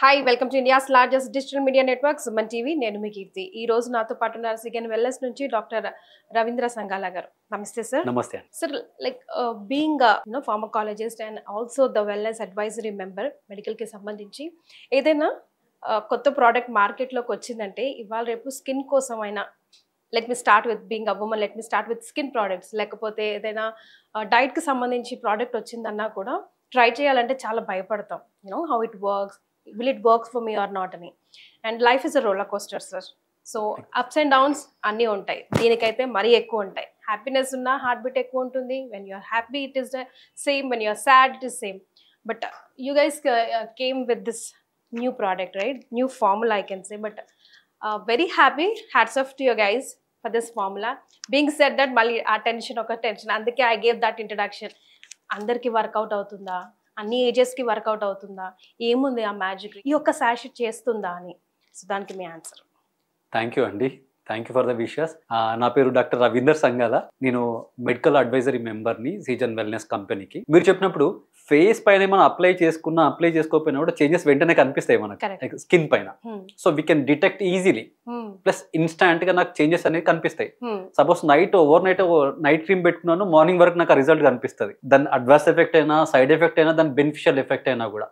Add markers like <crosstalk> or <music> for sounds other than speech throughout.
Hi welcome to India's largest digital media network Suman TV నేను మీ కీర్తి ఈ రోజు నాతో పాటు ఉన్నారు సిగన్ వెల్నెస్ నుంచి డాక్టర్ రవీంద్ర సంగాల గారు namaste sir namaste sir like being no pharmacologist and also the wellness advisory member మెడికల్కి సంబంధించి ఏదైనా uh, కొత్త ప్రోడక్ట్ మార్కెట్లోకి వచ్చిందంటే ఇవాళ రేపు స్కిన్ కోసం అయినా let me start with being a women let me start with skin products లేకపోతే ఏదైనా డైట్కి uh, సంబంధించి ప్రోడక్ట్ వచ్చిందన్నా కూడా ట్రై చేయాలంటే చాలా భయపడతాం you know how it works will it works for me or not అని and life is a roller coaster sir so ups and downs అన్నీ ఉంటాయి దీనికైతే మరీ ఎక్కువ ఉంటాయి హ్యాపీనెస్ ఉన్న హార్ట్ బీట్ ఎక్కువ ఉంటుంది when you're happy it is the same when you're sad it is same but you guys came with this new product right new formula I can say but very happy hats off to your guys for this formula being set that మళ్ళీ ఆ tension ఒక tension అందుకే I gave that introduction అందరికీ workout అవుతుందా అన్ని ఏజెస్కి work out అవుతుందా ఏముంది ఆ మ్యాజిక్ ఈ యొక్క శాష చేస్తుందా అని సో దానికి మీ ఆన్సర్ థ్యాంక్ యూ అండి థ్యాంక్ యూ ఫర్ ద విషయస్ నా పేరు డాక్టర్ రవీందర్ సంగాల నేను మెడికల్ అడ్వైజరీ మెంబర్ని సీజన్ వెల్నెస్ కంపెనీకి మీరు చెప్పినప్పుడు ఫేస్ పైన మనం అప్లై చేసుకున్నా అప్లై చేసుకోకపోయినా కూడా చేంజెస్ వెంటనే కనిపిస్తాయి మనకు స్కిన్ పైన so we can detect easily plus instant గా నాకు చేంజెస్ అనేది కనిపిస్తాయి suppose night over night night cream పెట్టుకున్నాను మార్నింగ్ వరకు నాకు రిజల్ట్ కనిపిస్తుంది దాని అడ్వాన్స్ ఎఫెక్ట్ అయినా సైడ్ ఎఫెక్ట్ అయినా దాని బెనిఫిషియల్ ఎఫెక్ట్ అయినా కూడా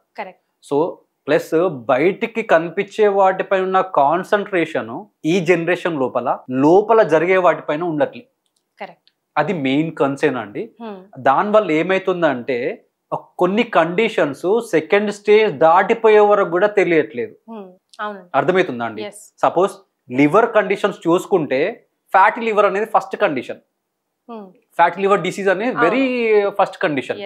సో ప్లస్ బయటికి కనిపించే వాటిపైన ఉన్న కాన్సన్ట్రేషన్ ఈ జనరేషన్ లోపల లోపల జరిగే వాటిపైన ఉండట్లేదు అది మెయిన్ కన్సర్న్ అండి hmm. దానివల్ల ఏమైతుందంటే కొన్ని కండిషన్స్ సెకండ్ స్టేజ్ దాటిపోయే వరకు కూడా తెలియట్లేదు అర్థమవుతుందా అండి సపోజ్ లివర్ కండిషన్స్ చూసుకుంటే ఫ్యాట్ లివర్ అనేది first condition fatty liver disease అనేది very first condition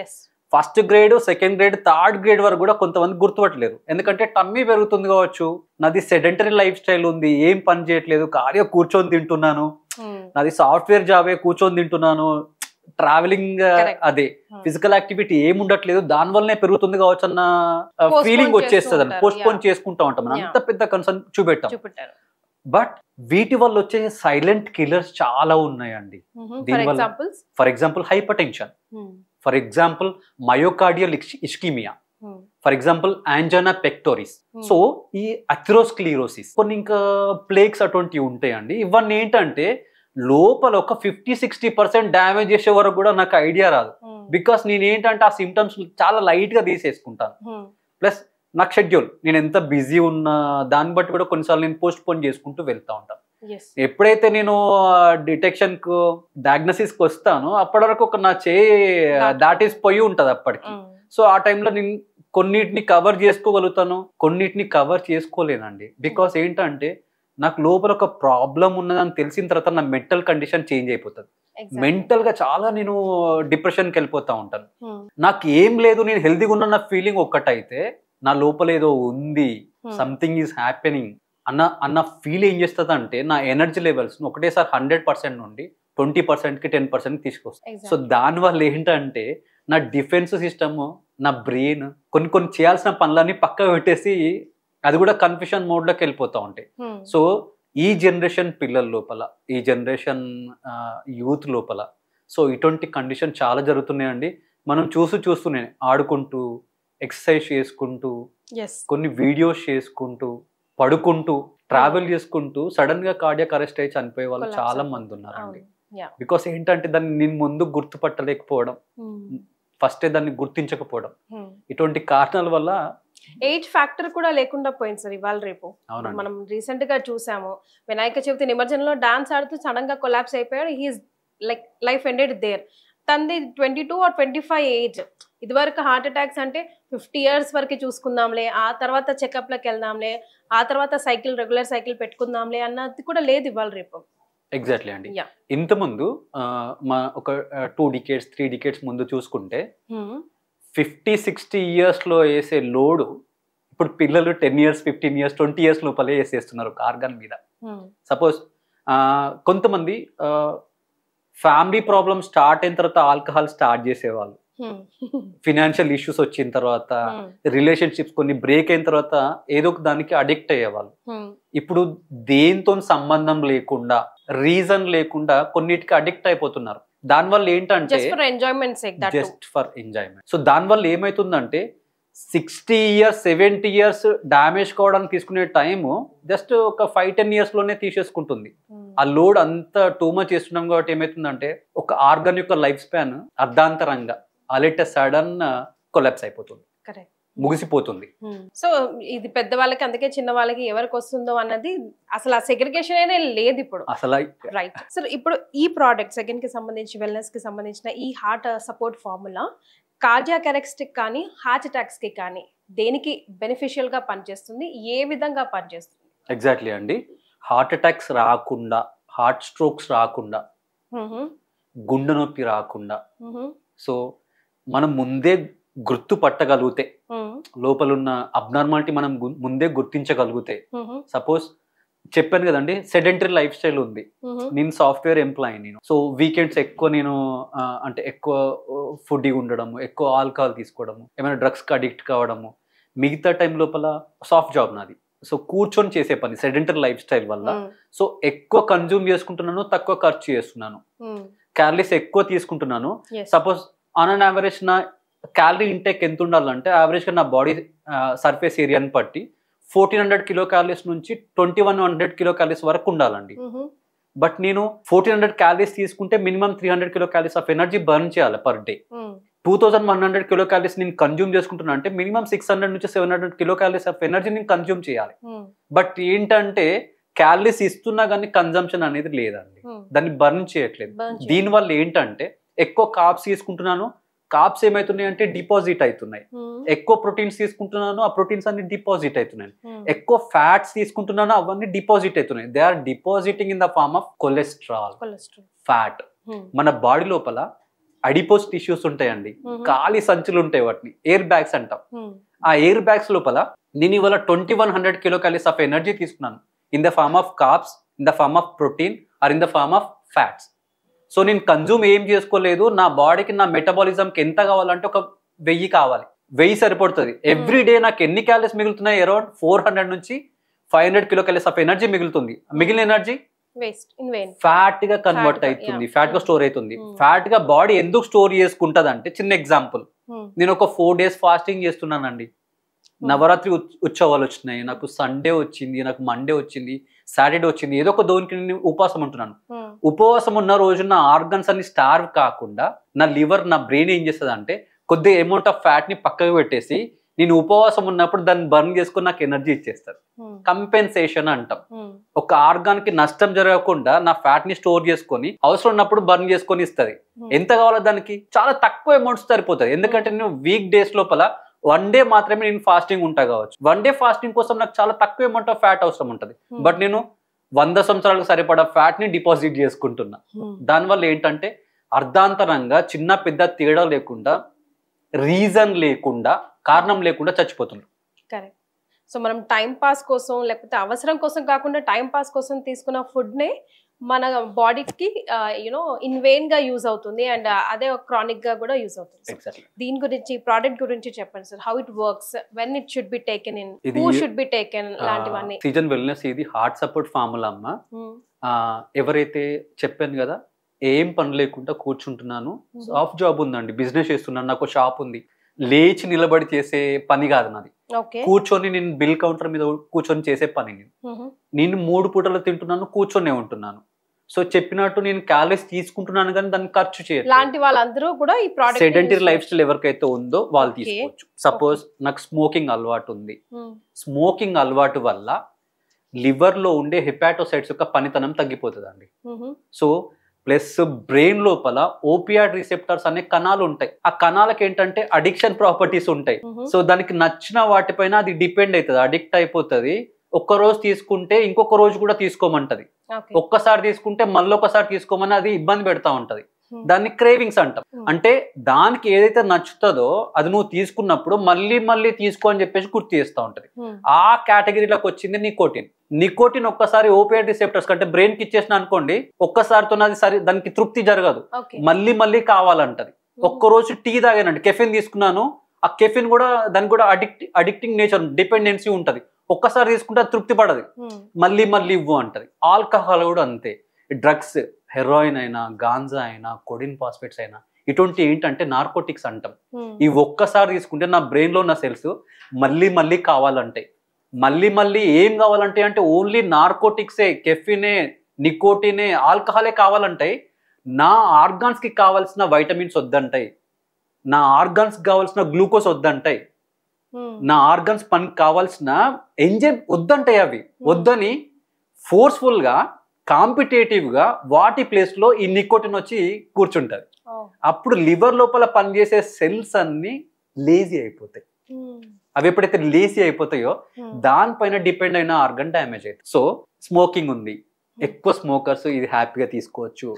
first grade second grade third grade వరకు కూడా కొంతమంది గుర్తుపట్టలేరు ఎందుకంటే టమ్మీ పెరుగుతుంది కావచ్చు నాది సెడెంటరీ లైఫ్ స్టైల్ ఉంది ఏం పని చేయట్లేదు ఖాళీగా కూర్చొని తింటున్నాను hmm. నాది సాఫ్ట్వేర్ జాబే కూర్చొని తింటున్నాను ట్రావెలింగ్ uh, అదే ఫిజికల్ యాక్టివిటీ ఏమి ఉండట్లేదు దాని వల్లనే పెరుగుతుంది కావచ్చు అన్న ఫీలింగ్ వచ్చేస్తుంది అని పోస్ట్ పోన్ చేసుకుంటా ఉంటాం అంత పెద్ద కన్సర్న్ చూపెట్టాం బట్ వీటి వల్ల వచ్చే సైలెంట్ కిల్లర్స్ చాలా ఉన్నాయండి mm-hmm. దీనివల్ల for example hypertension for example myocardial ischaemia for example angina pectoris so ఈ అథిరోస్క్లీరోసిస్ కొన్ని ఇంకా ప్లేక్స్ అటువంటివి ఉంటాయండి ఇవన్నీ ఏంటంటే లోపల ఒక ఫిఫ్టీ సిక్స్టీ పర్సెంట్ డ్యామేజ్ చేసే వరకు కూడా నాకు ఐడియా రాదు బికాస్ hmm. నేను ఏంటంటే ఆ సిమ్టమ్స్ చాలా లైట్ గా తీసేసుకుంటాను ప్లస్ hmm. నాకు షెడ్యూల్ నేను ఎంత బిజీ ఉన్నా దాన్ని బట్టి కూడా కొన్నిసార్లు నేను పోస్ట్ పోన్ చేసుకుంటూ వెళ్తా ఉంటాను ఎప్పుడైతే నేను డిటెక్షన్ కు డయాగ్నసిస్ కు వస్తానో అప్పటి వరకు ఒక నా చేయి ఈస్ పోయి ఉంటది అప్పటికి hmm. సో ఆ టైంలో నేను కొన్నిటిని కవర్ చేసుకోగలుగుతాను కొన్నిటిని కవర్ చేసుకోలేనండి బికాస్ ఏంటంటే నాకు లోపల ఒక ప్రాబ్లం ఉన్నదని తెలిసిన తర్వాత నా మెంటల్ కండిషన్ చేంజ్ అయిపోతుంది మెంటల్ గా చాలా నేను డిప్రెషన్కి వెళ్ళిపోతా ఉంటాను hmm. నాకు ఏం లేదు నేను హెల్దీగా ఉన్న నా ఫీలింగ్ ఒక్కటైతే నా లోపల ఏదో ఉంది సంథింగ్ ఈజ్ హ్యాపెనింగ్ అన్న అన్న ఫీల్ ఏం చేస్తుంది అంటే నా ఎనర్జీ లెవెల్స్ ఒకటేసారి హండ్రెడ్ పర్సెంట్ నుండి ట్వంటీ పర్సెంట్ కి టెన్ పర్సెంట్ తీసుకొస్తాను సో దానివల్ల ఏంటంటే నా డిఫెన్స్ సిస్టమ్ నా బ్రెయిన్ కొన్ని కొన్ని చేయాల్సిన పనులన్నీ పక్క పెట్టేసి అది కూడా కన్ఫ్యూషన్ మోడ్లోకి వెళ్ళిపోతూ ఉంటాయి సో hmm. ఈ జనరేషన్ పిల్లల లోపల ఈ జనరేషన్ యూత్ లోపల సో ఇటువంటి కండిషన్ చాలా జరుగుతున్నాయండి మనం చూసి చూస్తూనే ఆడుకుంటూ ఎక్సర్సైజ్ చేసుకుంటూ కొన్ని వీడియోస్ చేసుకుంటూ పడుకుంటూ ట్రావెల్ చేసుకుంటూ సడన్ గా కార్డియాక్ అరెస్ట్ అయ్యి చనిపోయే వాళ్ళు చాలా మంది ఉన్నారండి బికాస్ ఏంటంటే దాన్ని నేను ముందు గుర్తుపట్టలేకపోవడం ఫస్టే hmm. దాన్ని గుర్తించకపోవడం hmm. ఇటువంటి కారణాల వల్ల ఏజ్ mm-hmm. ఫ్యాక్టర్ కూడా లేకుండా పోయింది సార్ ఇవాళ రేపు మనం రీసెంట్ గా చూసాము వినాయక చవితి నిమజ్జనంలో డాన్స్ ఆడుతూ సడన్ గా కొలాబ్స్ అయిపోయాడు he's like life ended there తంది twenty two or twenty five age ఇదివరకు హార్ట్ అటాక్స్ అంటే ఫిఫ్టీ ఇయర్స్ వరకు చూసుకుందాంలే ఆ తర్వాత లకి వెళ్దాంలే ఆ తర్వాత సైకిల్ రెగ్యులర్ సైకిల్ పెట్టుకుందాంలే అన్నది కూడా లేదు ఇవాళ రేపు ఎగ్జాక్ట్లీ అండి ఇంతకుముందు మా ఒక టూ డికేట్స్ త్రీ డికేట్స్ ముందు చూసుకుంటే hmm. ఫిఫ్టీ సిక్స్టీ ఇయర్స్లో వేసే లోడు ఇప్పుడు పిల్లలు ten years fifteen years twenty years లోపలే వేసేస్తున్నారు కార్గన్ మీద hmm. సపోజ్ కొంతమంది ఫ్యామిలీ ప్రాబ్లం స్టార్ట్ అయిన తర్వాత ఆల్కహాల్ స్టార్ట్ చేసేవాళ్ళు hmm. ఫినాన్షియల్ ఇష్యూస్ వచ్చిన తర్వాత hmm. రిలేషన్షిప్స్ కొన్ని బ్రేక్ అయిన తర్వాత ఏదో ఒక దానికి అడిక్ట్ అయ్యేవాళ్ళు ఇప్పుడు దేంతో సంబంధం లేకుండా రీజన్ లేకుండా కొన్నిటికి అడిక్ట్ అయిపోతున్నారు దానివల్ల ఏంటంటే జస్ట్ ఫర్ ఎంజాయ్మెంట్ సో దానివల్ల ఏమైతుందంటే sixty years seventy years damage కావడానికి తీసుకునే టైం జస్ట్ ఒక ఫైవ్ టెన్ ఇయర్స్ లోనే తీసేసుకుంటుంది hmm. ఆ లోడ్ అంతా టూ మచ్ చేస్తున్నాం కాబట్టి ఏమైతుందంటే ఒక ఆర్గన్ యొక్క లైఫ్ స్పాన్ అర్ధాంతరంగా అలెట్ సడన్ కొలాప్స్ అయిపోతుంది కరెక్ట్ ముగిసిపోతుంది సో hmm. ఇది పెద్ద వాళ్ళకి అందుకే చిన్న వాళ్ళకి ఎవరికి వస్తుందో అన్నది అసలు ఆ సెగ్రిగేషన్ అయినా లేదు ఇప్పుడు అసలు రైట్ సార్ ఇప్పుడు ఈ ప్రోడక్ట్ సెకండ్ కి సంబంధించి వెల్నెస్ కి సంబంధించిన ఈ హార్ట్ సపోర్ట్ ఫార్ములా కార్డియాక్ కెరెక్స్టిక్ కానీ హార్ట్ అటాక్స్ కి కానీ దేనికి బెనిఫిషియల్ గా పనిచేస్తుంది ఏ విధంగా పనిచేస్తుంది ఎగ్జాక్ట్లీ అండి హార్ట్ అటాక్స్ రాకుండా హార్ట్ స్ట్రోక్స్ రాకుండా mm-hmm. గుండె నొప్పి రాకుండా సో mm-hmm. మనం ముందే గుర్తుపట్టగలిగితే లోపలున్న అబ్నార్మాలిటీ మనం ముందే గుర్తించగలిగితే సపోజ్ చెప్పాను కదండి సెడెంటరీ లైఫ్ స్టైల్ ఉంది నేను సాఫ్ట్వేర్ ఎంప్లాయ్ నేను సో వీకెండ్స్ ఎక్కువ నేను అంటే ఎక్కువ ఫుడ్ ఉండడము ఎక్కువ ఆల్కహాల్ తీసుకోవడము ఏమైనా కి అడిక్ట్ కావడము మిగతా టైం లోపల సాఫ్ట్ జాబ్ నాది సో కూర్చొని చేసే పని సెడెంటరీ లైఫ్ స్టైల్ వల్ల సో ఎక్కువ కన్జ్యూమ్ చేసుకుంటున్నాను తక్కువ ఖర్చు చేస్తున్నాను క్యాలరీస్ ఎక్కువ తీసుకుంటున్నాను సపోజ్ ఆన్ అన్ యావరేజ్ నా క్యాలరీ ఇంటేక్ ఎంత ఉండాలంటే యావరేజ్గా నా బాడీ సర్ఫేస్ ఏరియాని బట్టి ఫోర్టీన్ హండ్రెడ్ కిలో క్యాలరీస్ నుంచి twenty one hundred kilo calories వరకు ఉండాలండి బట్ నేను ఫోర్టీన్ హండ్రెడ్ క్యాలరీస్ తీసుకుంటే minimum three hundred kilo calories of energy burn చేయాలి per day two thousand one hundred kilo calories నేను consume చేసుకుంటున్నా అంటే మినిమం సిక్స్ హండ్రెడ్ నుంచి seven hundred kilo calories of energy నేను కన్జ్యూమ్ చేయాలి but ఏంటంటే calories ఇస్తున్నా కానీ కన్జంప్షన్ అనేది లేదండి దాన్ని బర్న్ చేయట్లేదు దీనివల్ల ఏంటంటే ఎక్కువ కాప్స్ తీసుకుంటున్నాను కాప్స్ ఏమైతున్నాయి అంటే డిపాజిట్ అవుతున్నాయి hmm. ఎక్కువ ప్రోటీన్స్ తీసుకుంటున్నాను ఆ ప్రోటీన్స్ అన్ని డిపాజిట్ అవుతున్నాయి hmm. ఎక్కువ ఫ్యాట్స్ తీసుకుంటున్నాను అవన్నీ డిపాజిట్ అవుతున్నాయి they are depositing in the form of cholesterol fat మన బాడీ లోపల అడిపోస్ టిష్యూస్ ఉంటాయండి hmm. ఖాళీ సంచులు ఉంటాయి వాటిని ఎయిర్ బ్యాగ్స్ అంటాం ఆ ఎయిర్ బ్యాగ్స్ లోపల నేను ఇవాళ twenty one hundred kilo calories of energy తీసుకున్నాను in the form of carbs in the form of protein or in the form of fats so నేను కన్జ్యూమ్ ఏం చేసుకోలేదు నా బాడీకి నా మెటబాలిజంకి ఎంత కావాలంటే ఒక వెయ్యి కావాలి వెయ్యి సరిపడుతుంది ఎవ్రీ hmm. డే నాకు ఎన్ని క్యాలరీస్ మిగులుతున్నాయి అరౌండ్ ఫోర్ హండ్రెడ్ నుంచి five hundred kilo calories of energy మిగులుతుంది మిగిలిన ఎనర్జీ ఫ్యాట్ గా కన్వర్ట్ అవుతుంది ఫ్యాట్ గా స్టోర్ అవుతుంది ఫ్యాట్ గా బాడీ ఎందుకు స్టోర్ చేసుకుంటది అంటే చిన్న ఎగ్జాంపుల్ hmm. నేను ఒక ఫోర్ డేస్ ఫాస్టింగ్ చేస్తున్నానండి hmm. నవరాత్రి ఉత్సవాలు వచ్చినాయి నాకు సండే వచ్చింది నాకు మండే వచ్చింది సాటర్డే వచ్చింది ఏదో ఒక దోనికి ఉపాసం ఉంటున్నాను ఉపవాసం ఉన్న రోజు నా ఆర్గన్స్ అన్ని స్టార్వ్ కాకుండా నా లివర్ నా బ్రెయిన్ ఏం చేస్తుంది అంటే కొద్ది అమౌంట్ ఆఫ్ ఫ్యాట్ని పక్కకు పెట్టేసి నేను ఉపవాసం ఉన్నప్పుడు దాన్ని బర్న్ చేసుకుని నాకు ఎనర్జీ ఇచ్చేస్తారు కంపెన్సేషన్ hmm. అంటాం hmm. ఒక ఆర్గాన్ కి నష్టం జరగకుండా నా ఫ్యాట్ ని స్టోర్ చేసుకొని అవసరం ఉన్నప్పుడు బర్న్ చేసుకొని ఇస్తుంది hmm. ఎంత కావాలో దానికి చాలా తక్కువ అమౌంట్స్ సరిపోతుంది ఎందుకంటే నేను వీక్ డేస్ లోపల వన్ డే మాత్రమే నేను ఫాస్టింగ్ ఉంటా కావచ్చు వన్ డే ఫాస్టింగ్ కోసం నాకు చాలా తక్కువ అమౌంట్ ఆఫ్ ఫ్యాట్ అవసరం ఉంటుంది బట్ నేను వంద సంవత్సరాలకు సరిపడా ఫ్యాట్ ని డిపాజిట్ చేసుకుంటున్నా hmm. దానివల్ల ఏంటంటే అర్ధాంతరంగా చిన్న పెద్ద తేడా లేకుండా రీజన్ లేకుండా కారణం లేకుండా చచ్చిపోతున్నారు సో మనం టైం పాస్ కోసం లేకపోతే అవసరం కోసం కాకుండా టైం పాస్ కోసం తీసుకున్న ఫుడ్నే మన బాడీకి యూనో వెయిన్ గా యూజ్ అవుతుంది అండ్ అదే క్రానిక్ గా కూడా యూజ్ అవుతుంది దీని గురించి ప్రోడక్ట్ గురించి చెప్పండి sir how it works when it should be taken in who should be taken లాంటివన్నీ సీజన్ వెల్నెస్ ఇది హార్ట్ సపోర్ట్ ఫార్ములా అమ్మ hmm. ఎవరైతే చెప్పాను కదా ఏం పని లేకుండా కూర్చుంటున్నాను సాఫ్ట్ hmm. జాబ్ ఉందండి బిజినెస్ చేస్తున్నాను నాకు షాప్ ఉంది లేచి నిలబడి చేసే పని కాదు నాది కూర్చొని నేను బిల్ కౌంటర్ మీద కూర్చొని చేసే పని నేను hmm. నేను మూడు పూటలు తింటున్నాను కూర్చొనే ఉంటున్నాను సో చెప్పినట్టు నేను క్యాలరీస్ తీసుకుంటున్నాను కానీ దాన్ని ఖర్చు చేయాలి లాంటి వాళ్ళందరూ కూడా ఈ ప్రోడక్ట్ సెడెంటరీ లైఫ్ స్టైల్ ఎవరికైతే ఉందో వాళ్ళు తీసుకోవచ్చు సపోజ్ నాకు స్మోకింగ్ అలవాటు ఉంది స్మోకింగ్ hmm. అలవాటు వల్ల లివర్ లో ఉండే హిపాటోసైట్స్ యొక్క పనితనం తగ్గిపోతుందండి సో ప్లస్ బ్రెయిన్ లోపల ఓపియాడ్ రిసెప్టర్స్ అనే కణాలు ఉంటాయి ఆ కణాలకు ఏంటంటే అడిక్షన్ ప్రాపర్టీస్ ఉంటాయి సో mm-hmm. దానికి నచ్చిన వాటిపైన అది డిపెండ్ అవుతుంది అడిక్ట్ అయిపోతుంది ఒక్క రోజు తీసుకుంటే ఇంకొక రోజు కూడా తీసుకోమంటది ఒక్కసారి తీసుకుంటే మళ్ళీ ఒకసారి తీసుకోమని అది ఇబ్బంది పెడతా ఉంటది దాన్ని క్రేవింగ్స్ అంటాం అంటే దానికి ఏదైతే నచ్చుతుందో అది నువ్వు తీసుకున్నప్పుడు మళ్ళీ మళ్ళీ తీసుకో అని చెప్పేసి గుర్తు చేస్తూ ఉంటది ఆ కేటగిరీలోకి వచ్చింది నికోటిన్ నికోటిన్ ఒక్కసారి ఓపియడ్ రిసెప్టర్స్ అంటే బ్రెయిన్ కి ఇచ్చేసిన అనుకోండి ఒక్కసారితో అది సరి దానికి తృప్తి జరగదు మళ్ళీ మళ్ళీ కావాలంటది ఒక్కరోజు టీ తాగానండి కెఫిన్ తీసుకున్నాను ఆ కెఫిన్ కూడా దానికి కూడా అడిక్ట్ అడిక్టింగ్ నేచర్ డిపెండెన్సీ ఉంటది ఒక్కసారి తీసుకుంటే తృప్తి పడదు మళ్ళీ మళ్ళీ ఇవ్వు అంటది ఆల్కహాల్ కూడా అంతే డ్రగ్స్ హెరాయిన్ అయినా గాంజా అయినా కొడిన్ పాస్పెట్స్ అయినా ఇటువంటి ఏంటంటే నార్కోటిక్స్ అంటాం ఇవి ఒక్కసారి తీసుకుంటే నా బ్రెయిన్లో ఉన్న సెల్స్ మళ్ళీ మళ్ళీ కావాలంటే మళ్ళీ మళ్ళీ ఏం కావాలంటే అంటే ఓన్లీ నార్కోటిక్సే కెఫినే నికోటినే ఆల్కహాలే కావాలంటాయి నా ఆర్గాన్స్కి కావాల్సిన వైటమిన్స్ వద్దంటాయి నా ఆర్గాన్స్ కావాల్సిన గ్లూకోజ్ వద్దంటాయి నా ఆర్గన్స్ పని కావాల్సిన ఎంజైమ్ వద్దంటాయి అవి వద్దని ఫోర్స్ఫుల్గా కాంపిటేటివ్గా వాటి ప్లేస్లో ఈ నికోటిన్ వచ్చి కూర్చుంటుంది అప్పుడు లివర్ లోపల పనిచేసే సెల్స్ అన్ని లేజీ అయిపోతాయి అవి ఎప్పుడైతే లేజీ అయిపోతాయో దానిపైన డిపెండ్ అయిన ఆర్గన్ డ్యామేజ్ అవుతుంది సో స్మోకింగ్ ఉంది ఎక్కువ స్మోకర్స్ ఇది హ్యాపీగా తీసుకోవచ్చు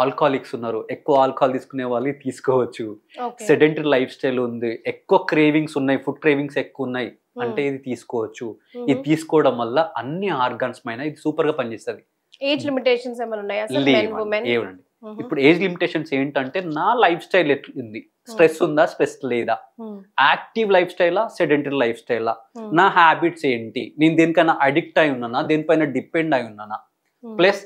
ఆల్కహాలిక్స్ ఉన్నారు ఎక్కువ ఆల్కహాల్ తీసుకునే వాళ్ళు తీసుకోవచ్చు సెడెంటరీ లైఫ్ స్టైల్ ఉంది ఎక్కువ క్రేవింగ్స్ ఉన్నాయి ఫుడ్ క్రేవింగ్స్ ఎక్కువ ఉన్నాయి అంటే ఇది తీసుకోవచ్చు ఇది తీసుకోవడం వల్ల అన్ని ఆర్గాన్స్ పైన ఇది సూపర్ గా పనిచేస్తుంది ఏజ్ లిమిటేషన్స్ ఇప్పుడు ఏజ్ లిమిటేషన్స్ ఏంటంటే నా లైఫ్ స్టైల్ ఎట్లుంది స్ట్రెస్ ఉందా స్ట్రెస్ లేదా యాక్టివ్ లైఫ్ స్టైలా సెడెంటరీ లైఫ్ స్టైలా నా హ్యాబిట్స్ ఏంటి నేను దేనికైనా అడిక్ట్ అయి ఉన్నానా దేనిపైన డిపెండ్ అయి ఉన్నానా ప్లస్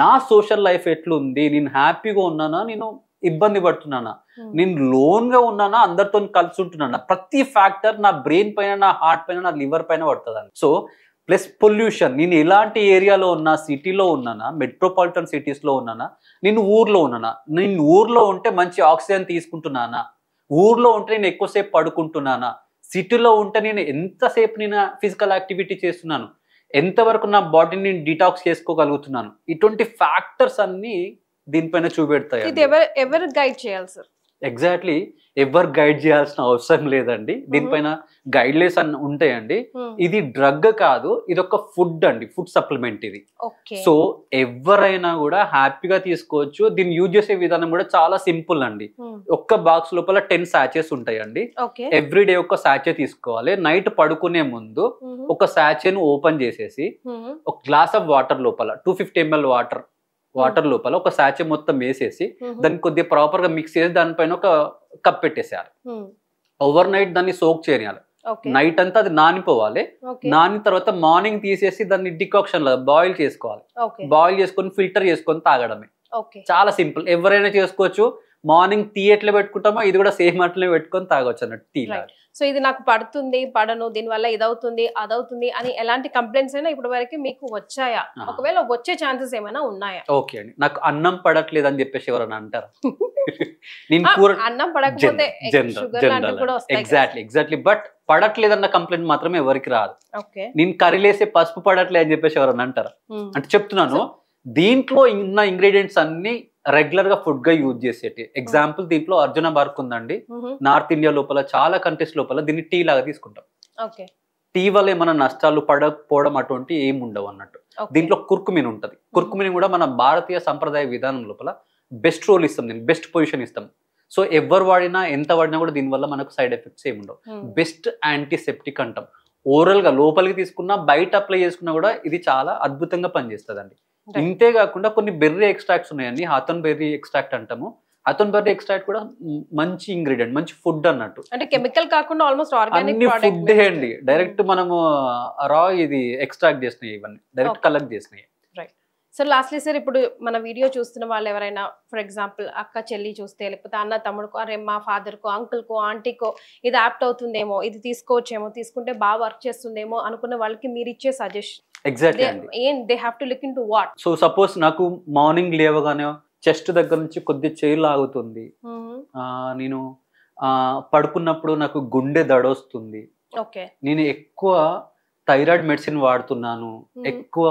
నా సోషల్ లైఫ్ ఎట్లుంది నేను హ్యాపీగా ఉన్నానా నేను ఇబ్బంది పడుతున్నానా hmm. నేను లోన్ గా ఉన్నానా అందరితో కలిసి ఉంటున్నానా ప్రతి ఫ్యాక్టర్ నా బ్రెయిన్ పైన నా హార్ట్ పైన నా లివర్ పైన పడుతుంది సో ప్లస్ పొల్యూషన్ నేను ఎలాంటి ఏరియాలో ఉన్నా సిటీలో ఉన్నానా మెట్రోపాలిటన్ సిటీస్లో ఉన్నానా నేను ఊర్లో ఉన్నానా నేను ఊర్లో ఉంటే మంచి ఆక్సిజన్ తీసుకుంటున్నానా ఊర్లో ఉంటే నేను ఎక్కువసేపు పడుకుంటున్నానా సిటీలో ఉంటే నేను ఎంతసేపు నేను ఫిజికల్ యాక్టివిటీ చేస్తున్నాను ఎంతవరకు నా బాడీని డిటాక్స్ చేసుకోగలుగుతున్నాను ఇటువంటి ఫ్యాక్టర్స్ అన్ని దీనిపైన చూపెడతాయి ఎవరు గైడ్ చేయాలి సార్ ఎగ్జాక్ట్లీ ఎవరు గైడ్ చేయాల్సిన అవసరం లేదండి దీనిపైన గైడ్లైన్స్ అన్న ఉంటాయండి ఇది డ్రగ్ కాదు ఇది ఒక ఫుడ్ అండి ఫుడ్ సప్లిమెంట్ ఇది సో ఎవరైనా కూడా హ్యాపీగా తీసుకోవచ్చు దీన్ని యూజ్ చేసే విధానం కూడా చాలా సింపుల్ అండి ఒక్క బాక్స్ లోపల టెన్ సాచెస్ ఉంటాయండి ఎవ్రీ డే ఒక సాచె తీసుకోవాలి నైట్ పడుకునే ముందు ఒక సాచెను ఓపెన్ చేసేసి ఒక గ్లాస్ ఆఫ్ వాటర్ లోపల two fifty ml water water లోపల ఒక సాచె మొత్తం వేసేసి దాన్ని కొద్దిగా ప్రాపర్ గా మిక్స్ చేసి దానిపైన ఒక కప్ పెట్టేసేయాలి ఓవర్ నైట్ దాన్ని సోక్ చేయాలి నైట్ అంతా అది నానిపోవాలి నాని తర్వాత మార్నింగ్ తీసేసి దాన్ని డికాక్షన్ లాగా బాయిల్ చేసుకోవాలి బాయిల్ చేసుకొని ఫిల్టర్ చేసుకొని తాగడమే చాలా సింపుల్ ఎవరైనా చేసుకోవచ్చు మార్నింగ్ టీ ఎట్లా పెట్టుకుంటామో ఇది కూడా సేమ్ అట్లనే పెట్టుకొని తాగొచ్చు అన్నట్టు టీ సో ఇది నాకు పడుతుంది పడను దీనివల్ల ఇదవుతుంది అదవుతుంది అని ఎలాంటి కంప్లైంట్స్ అయినా ఇప్పటి వరకు మీకు వచ్చాయా ఒకవేళ వచ్చే ఛాన్సెస్ ఏమైనా ఉన్నాయా ఓకే అండి నాకు అన్నం పడట్లేదు <laughs> అని చెప్పేసి ఎవరైనా అంటారు నేను అన్నం పడకపోతే ఎగ్జాక్ట్లీ ఎగ్జాక్ట్లీ బట్ అన్న కంప్లైంట్ మాత్రమే ఎవరికి రాదు నేను కర్రీలేసే పసుపు పడట్లేదు అని చెప్పేసి ఎవరైనా అంటారు hmm. అంటే చెప్తున్నాను దీంట్లో ఉన్న ఇంగ్రీడియంట్స్ అన్ని రెగ్యులర్ గా ఫుడ్ గా యూజ్ చేసేటి ఎగ్జాంపుల్ దీంట్లో అర్జున బార్క్ ఉందండి నార్త్ ఇండియా లోపల చాలా కంట్రీస్ లోపల దీన్ని టీ లాగా తీసుకుంటాం టీ వల్ల ఏమైనా నష్టాలు పడకపోవడం అటువంటి ఏమి ఉండవు అన్నట్టు దీంట్లో కుర్కుమిన్ ఉంటుంది కుర్కుమిన్ కూడా మన భారతీయ సంప్రదాయ విధానం లోపల బెస్ట్ రోల్ ఇస్తాం దీన్ని బెస్ట్ పొజిషన్ ఇస్తాం సో ఎవరు వాడినా ఎంత వాడినా కూడా దీనివల్ల మనకు సైడ్ ఎఫెక్ట్స్ ఏమి ఉండవు బెస్ట్ యాంటీసెప్టిక్ అంటాం ఓవరాల్ గా లోపలికి తీసుకున్నా బయట అప్లై చేసుకున్నా కూడా ఇది చాలా అద్భుతంగా పనిచేస్తుంది అండి ఇంతే కాకుండా కొన్ని బెర్రీ ఎక్స్ట్రాక్ట్స్ ఉన్నాయండి హాతన్ బెర్రీ ఎక్స్ట్రాక్ట్ అంటాము హతన్ బెర్రీ ఎక్స్ట్రాక్ట్ కూడా మంచి ఇంగ్రీడియంట్ మంచి ఫుడ్ అన్నట్టు అంటే కెమికల్ కాకుండా ఆల్మోస్ట్ ఆర్గానిక్ ఫుడ్ అండి డైరెక్ట్ hmm. మనము రా ఇది ఎక్స్ట్రాక్ట్ చేసినాయి ఇవన్నీ డైరెక్ట్ కలెక్ట్ చేసినాయి రైట్ సార్ లాస్ట్లీ సార్ ఇప్పుడు మన వీడియో చూస్తున్న వాళ్ళు ఎవరైనా ఫర్ ఎగ్జాంపుల్ అక్క చెల్లి చూస్తే లేకపోతే అన్న తమ్ముడుకో అరే మా ఫాదర్కో అంకుల్కో ఆంటీకో ఇది యాప్ట్ అవుతుందేమో ఇది తీసుకోవచ్చేమో తీసుకుంటే బాగా వర్క్ చేస్తుందేమో అనుకున్న వాళ్ళకి మీరు ఇచ్చే సజెషన్ ఎగ్జాక్ట్లీ దే వాట్ సో సపోజ్ నాకు మార్నింగ్ లేవగానే చెస్ట్ దగ్గర నుంచి కొద్ది చేయి లాగుతుంది mm-hmm. నేను పడుకున్నప్పుడు నాకు గుండె దడొస్తుంది నేను ఎక్కువ థైరాయిడ్ మెడిసిన్ mm-hmm. వాడుతున్నాను ఎక్కువ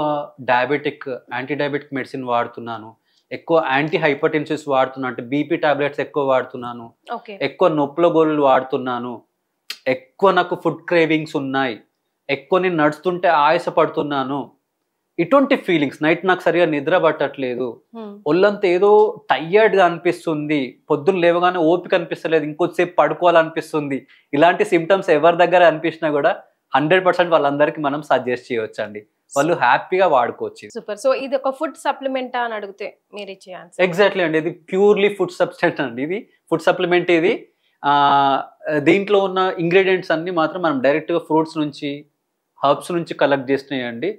డయాబెటిక్ యాంటీ డయాబెటిక్ మెడిసిన్ వాడుతున్నాను ఎక్కువ యాంటీ హైపర్ టెన్సిస్ వాడుతున్నాను అంటే బీపీ టాబ్లెట్స్ ఎక్కువ వాడుతున్నాను ఎక్కువ నొప్పుల గోళ్ళు వాడుతున్నాను ఎక్కువ నాకు ఫుడ్ క్రేవింగ్స్ ఉన్నాయి ఎక్కువ నేను నడుస్తుంటే పడుతున్నాను ఇటువంటి ఫీలింగ్స్ నైట్ నాకు సరిగా నిద్ర పట్టట్లేదు hmm. ఒళ్ళంతా ఏదో టయర్డ్గా అనిపిస్తుంది పొద్దున్న లేవగానే ఓపిక అనిపిస్తలేదు ఇంకొద్దిసేపు పడుకోవాలనిపిస్తుంది ఇలాంటి సిమ్టమ్స్ ఎవరి దగ్గర అనిపించినా కూడా హండ్రెడ్ పర్సెంట్ వాళ్ళందరికీ మనం సజెస్ట్ చేయవచ్చు అండి వాళ్ళు హ్యాపీగా వాడుకోవచ్చు సూపర్ సో ఇది ఒక ఫుడ్ సప్లిమెంట్ అని అడిగితే మీరు ఎగ్జాక్ట్లీ అండి ఇది ప్యూర్లీ ఫుడ్ సబ్స్టెంట్ అండి ఇది ఫుడ్ సప్లిమెంట్ ఇది దీంట్లో ఉన్న ఇంగ్రీడియంట్స్ అన్ని మాత్రం మనం డైరెక్ట్గా ఫ్రూట్స్ నుంచి హర్బ్స్ నుంచి కలెక్ట్ చేసినాయండి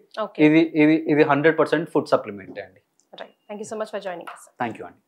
ఇది ఇది ఇది హండ్రెడ్ పర్సెంట్ ఫుడ్ సప్లిమెంట్ అండి thank you so much for joining thank you అండి